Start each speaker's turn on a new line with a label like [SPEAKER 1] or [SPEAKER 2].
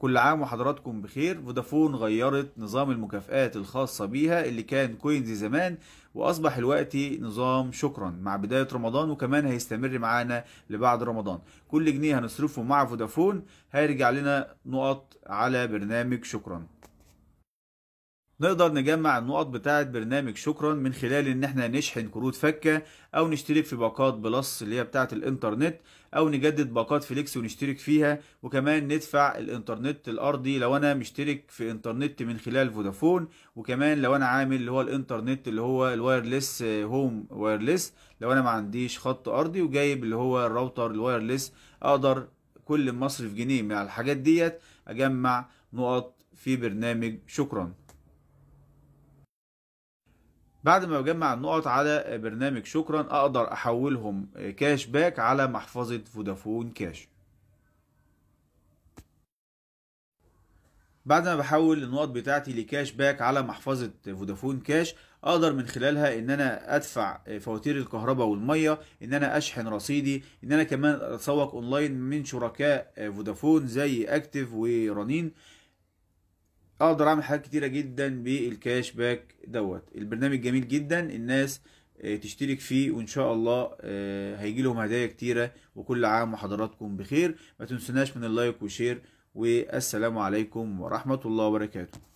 [SPEAKER 1] كل عام وحضراتكم بخير فودافون غيرت نظام المكافآت الخاصة بيها اللي كان كوينز زمان واصبح الوقت نظام شكرا مع بداية رمضان وكمان هيستمر معانا لبعد رمضان كل جنيه هنصرفه مع فودافون هيرجع لنا نقط على برنامج شكرا نقدر نجمع النقط بتاعة برنامج شكرا من خلال ان احنا نشحن كروت فكة او نشترك في باقات بلس اللي هي بتاعة الانترنت او نجدد باقات فليكس ونشترك فيها وكمان ندفع الانترنت الارضي لو انا مشترك في انترنت من خلال فودافون وكمان لو انا عامل اللي هو الانترنت اللي هو الوايرلس هوم وايرلس لو انا ما عنديش خط ارضي وجايب اللي هو الراوتر الوايرلس اقدر كل مصرف جنيه من الحاجات ديت اجمع نقط في برنامج شكرا بعد ما بجمع النقط على برنامج شكرا اقدر احولهم كاش باك على محفظة فودافون كاش بعد ما بحول النقط بتاعتي لكاش باك على محفظة فودافون كاش اقدر من خلالها ان انا ادفع فواتير الكهرباء والمية ان انا اشحن رصيدي ان انا كمان اتسوق اونلاين من شركاء فودافون زي اكتف ورنين اقدر اعمل حاجات كتيره جدا بالكاش باك دوت البرنامج جميل جدا الناس آه، تشترك فيه وان شاء الله آه، هيجي لهم هدايا كتيره وكل عام وحضراتكم بخير ما تنسوناش من اللايك وشير والسلام عليكم ورحمه الله وبركاته